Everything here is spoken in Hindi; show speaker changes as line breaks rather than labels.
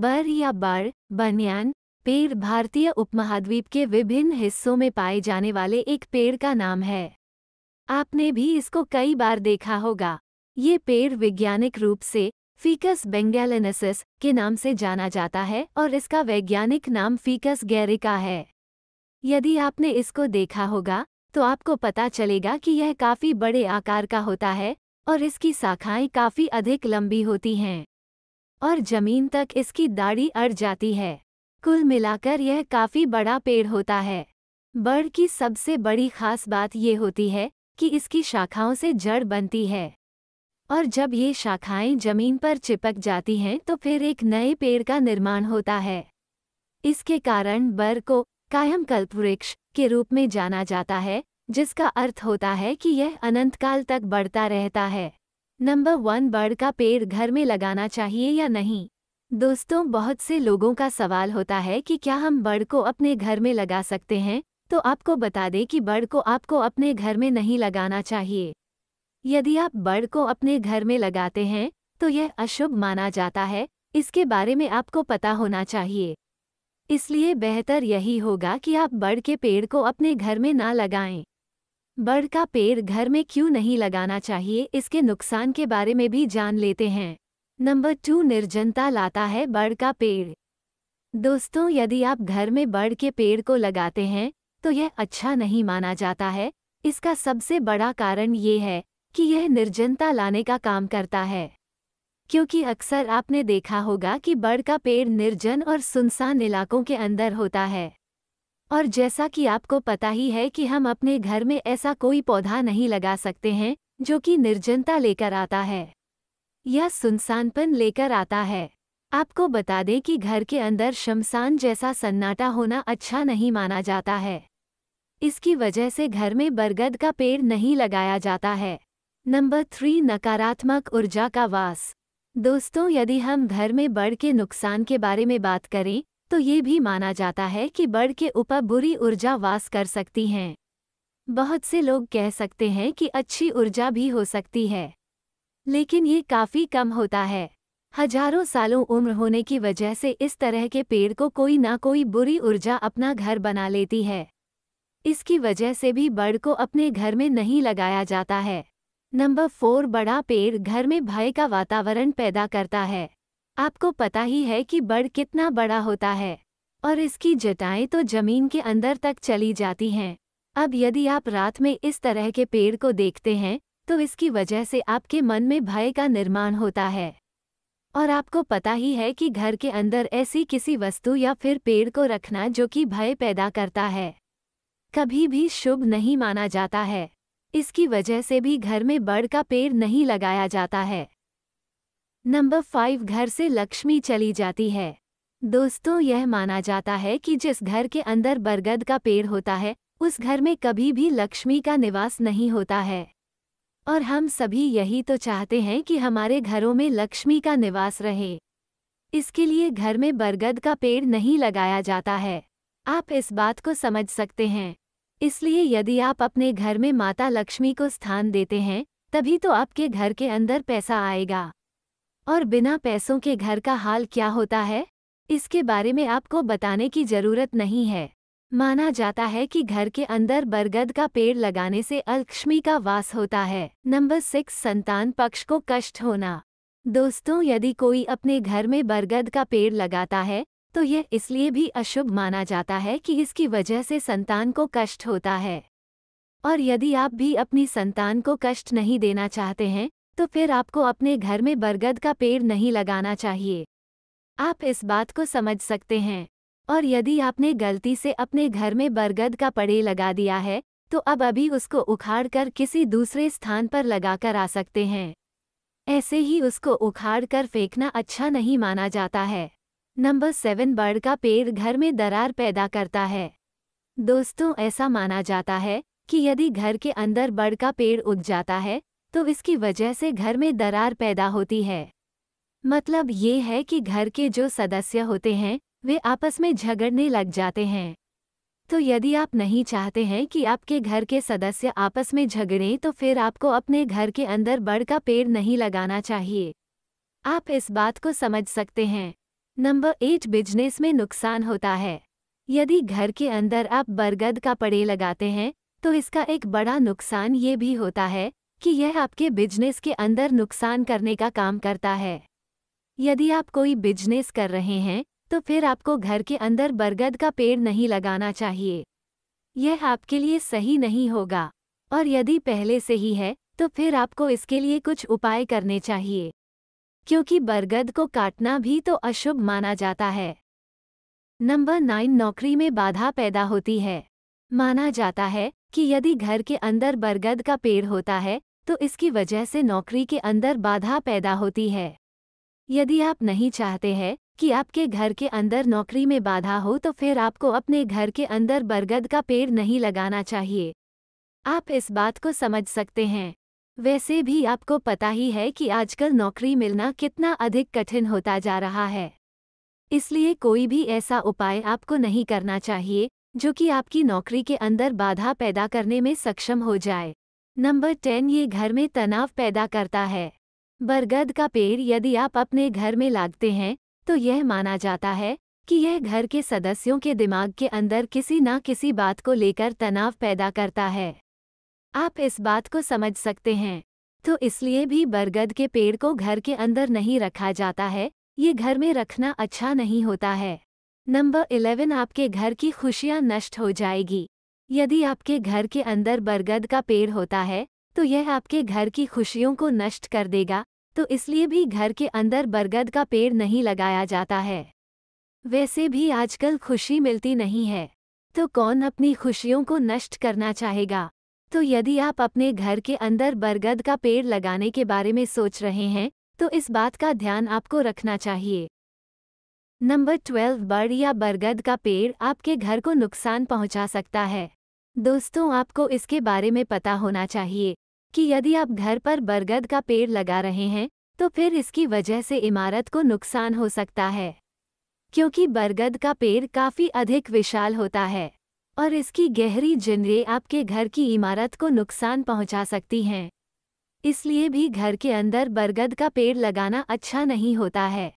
बर या बाढ़ बनियान पेड़ भारतीय उपमहाद्वीप के विभिन्न हिस्सों में पाए जाने वाले एक पेड़ का नाम है आपने भी इसको कई बार देखा होगा ये पेड़ वैज्ञानिक रूप से फीकस बेंगेलेनेसिस के नाम से जाना जाता है और इसका वैज्ञानिक नाम फीकस गैरिका है यदि आपने इसको देखा होगा तो आपको पता चलेगा कि यह काफ़ी बड़े आकार का होता है और इसकी शाखाएं काफ़ी अधिक लंबी होती हैं और जमीन तक इसकी दाढ़ी अड़ जाती है कुल मिलाकर यह काफी बड़ा पेड़ होता है बर्ड की सबसे बड़ी खास बात ये होती है कि इसकी शाखाओं से जड़ बनती है और जब ये शाखाएं जमीन पर चिपक जाती हैं तो फिर एक नए पेड़ का निर्माण होता है इसके कारण बर को कायम कल्प वृक्ष के रूप में जाना जाता है जिसका अर्थ होता है कि यह अनंतकाल तक बढ़ता रहता है नंबर वन बर्ड का पेड़ घर में लगाना चाहिए या नहीं दोस्तों बहुत से लोगों का सवाल होता है कि क्या हम बर्ड को अपने घर में लगा सकते हैं तो आपको बता दें कि बर्ड को आपको अपने घर में नहीं लगाना चाहिए यदि आप बर्ड को अपने घर में लगाते हैं तो यह अशुभ माना जाता है इसके बारे में आपको पता होना चाहिए इसलिए बेहतर यही होगा कि आप बर्ड के पेड़ को अपने घर में ना लगाएं बर्ड का पेड़ घर में क्यों नहीं लगाना चाहिए इसके नुकसान के बारे में भी जान लेते हैं नंबर टू निर्जनता लाता है बर्ड का पेड़ दोस्तों यदि आप घर में बर्ड के पेड़ को लगाते हैं तो यह अच्छा नहीं माना जाता है इसका सबसे बड़ा कारण ये है कि यह निर्जनता लाने का काम करता है क्योंकि अक्सर आपने देखा होगा कि बर्ड का पेड़ निर्जन और सुनसान इलाकों के अंदर होता है और जैसा कि आपको पता ही है कि हम अपने घर में ऐसा कोई पौधा नहीं लगा सकते हैं जो कि निर्जनता लेकर आता है यह सुनसानपन लेकर आता है आपको बता दें कि घर के अंदर शमशान जैसा सन्नाटा होना अच्छा नहीं माना जाता है इसकी वजह से घर में बरगद का पेड़ नहीं लगाया जाता है नंबर थ्री नकारात्मक ऊर्जा का वास दोस्तों यदि हम घर में बढ़ के नुकसान के बारे में बात करें तो ये भी माना जाता है कि बर्ड के ऊपर बुरी ऊर्जा वास कर सकती हैं बहुत से लोग कह सकते हैं कि अच्छी ऊर्जा भी हो सकती है लेकिन ये काफ़ी कम होता है हजारों सालों उम्र होने की वजह से इस तरह के पेड़ को कोई ना कोई बुरी ऊर्जा अपना घर बना लेती है इसकी वजह से भी बर्ड को अपने घर में नहीं लगाया जाता है नंबर फोर बड़ा पेड़ घर में भय का वातावरण पैदा करता है आपको पता ही है कि बड़ कितना बड़ा होता है और इसकी जटाएं तो जमीन के अंदर तक चली जाती हैं अब यदि आप रात में इस तरह के पेड़ को देखते हैं तो इसकी वजह से आपके मन में भय का निर्माण होता है और आपको पता ही है कि घर के अंदर ऐसी किसी वस्तु या फिर पेड़ को रखना जो कि भय पैदा करता है कभी भी शुभ नहीं माना जाता है इसकी वजह से भी घर में बड़ का पेड़ नहीं लगाया जाता है नंबर फाइव घर से लक्ष्मी चली जाती है दोस्तों यह माना जाता है कि जिस घर के अंदर बरगद का पेड़ होता है उस घर में कभी भी लक्ष्मी का निवास नहीं होता है और हम सभी यही तो चाहते हैं कि हमारे घरों में लक्ष्मी का निवास रहे इसके लिए घर में बरगद का पेड़ नहीं लगाया जाता है आप इस बात को समझ सकते हैं इसलिए यदि आप अपने घर में माता लक्ष्मी को स्थान देते हैं तभी तो आपके घर के अंदर पैसा आएगा और बिना पैसों के घर का हाल क्या होता है इसके बारे में आपको बताने की जरूरत नहीं है माना जाता है कि घर के अंदर बरगद का पेड़ लगाने से अलक्ष्मी का वास होता है नंबर सिक्स संतान पक्ष को कष्ट होना दोस्तों यदि कोई अपने घर में बरगद का पेड़ लगाता है तो यह इसलिए भी अशुभ माना जाता है कि इसकी वजह से संतान को कष्ट होता है और यदि आप भी अपनी संतान को कष्ट नहीं देना चाहते हैं तो फिर आपको अपने घर में बरगद का पेड़ नहीं लगाना चाहिए आप इस बात को समझ सकते हैं और यदि आपने गलती से अपने घर में बरगद का पड़े लगा दिया है तो अब अभी उसको उखाड़ कर किसी दूसरे स्थान पर लगाकर आ सकते हैं ऐसे ही उसको उखाड़ कर फेंकना अच्छा नहीं माना जाता है नंबर सेवन बर्ड का पेड़ घर में दरार पैदा करता है दोस्तों ऐसा माना जाता है कि यदि घर के अंदर बड़ का पेड़ उग जाता है तो इसकी वजह से घर में दरार पैदा होती है मतलब ये है कि घर के जो सदस्य होते हैं वे आपस में झगड़ने लग जाते हैं तो यदि आप नहीं चाहते हैं कि आपके घर के सदस्य आपस में झगड़ें तो फिर आपको अपने घर के अंदर बड़ का पेड़ नहीं लगाना चाहिए आप इस बात को समझ सकते हैं नंबर एट बिजनेस में नुकसान होता है यदि घर के अंदर आप बरगद का पड़े लगाते हैं तो इसका एक बड़ा नुकसान ये भी होता है कि यह आपके बिजनेस के अंदर नुकसान करने का काम करता है यदि आप कोई बिजनेस कर रहे हैं तो फिर आपको घर के अंदर बरगद का पेड़ नहीं लगाना चाहिए यह आपके लिए सही नहीं होगा और यदि पहले से ही है तो फिर आपको इसके लिए कुछ उपाय करने चाहिए क्योंकि बरगद को काटना भी तो अशुभ माना जाता है नंबर नाइन नौकरी में बाधा पैदा होती है माना जाता है कि यदि घर के अंदर बरगद का पेड़ होता है तो इसकी वजह से नौकरी के अंदर बाधा पैदा होती है यदि आप नहीं चाहते हैं कि आपके घर के अंदर नौकरी में बाधा हो तो फिर आपको अपने घर के अंदर बरगद का पेड़ नहीं लगाना चाहिए आप इस बात को समझ सकते हैं वैसे भी आपको पता ही है कि आजकल नौकरी मिलना कितना अधिक कठिन होता जा रहा है इसलिए कोई भी ऐसा उपाय आपको नहीं करना चाहिए जो कि आपकी नौकरी के अंदर बाधा पैदा करने में सक्षम हो जाए नंबर टेन ये घर में तनाव पैदा करता है बरगद का पेड़ यदि आप अपने घर में लागते हैं तो यह माना जाता है कि यह घर के सदस्यों के दिमाग के अंदर किसी न किसी बात को लेकर तनाव पैदा करता है आप इस बात को समझ सकते हैं तो इसलिए भी बरगद के पेड़ को घर के अंदर नहीं रखा जाता है ये घर में रखना अच्छा नहीं होता है नंबर इलेवन आपके घर की खुशियाँ नष्ट हो जाएगी यदि आपके घर के अंदर बरगद का पेड़ होता है तो यह आपके घर की खुशियों को नष्ट कर देगा तो इसलिए भी घर के अंदर बरगद का पेड़ नहीं लगाया जाता है वैसे भी आजकल खुशी मिलती नहीं है तो कौन अपनी खुशियों को नष्ट करना चाहेगा तो यदि आप अपने घर के अंदर बरगद का पेड़ लगाने के बारे में सोच रहे हैं तो इस बात का ध्यान आपको रखना चाहिए नंबर ट्वेल्व बर्ड या बरगद का पेड़ आपके घर को नुकसान पहुंचा सकता है दोस्तों आपको इसके बारे में पता होना चाहिए कि यदि आप घर पर बरगद का पेड़ लगा रहे हैं तो फिर इसकी वजह से इमारत को नुकसान हो सकता है क्योंकि बरगद का पेड़ काफ़ी अधिक विशाल होता है और इसकी गहरी जिनरे आपके घर की इमारत को नुकसान पहुंचा सकती हैं इसलिए भी घर के अंदर बरगद का पेड़ लगाना अच्छा नहीं होता है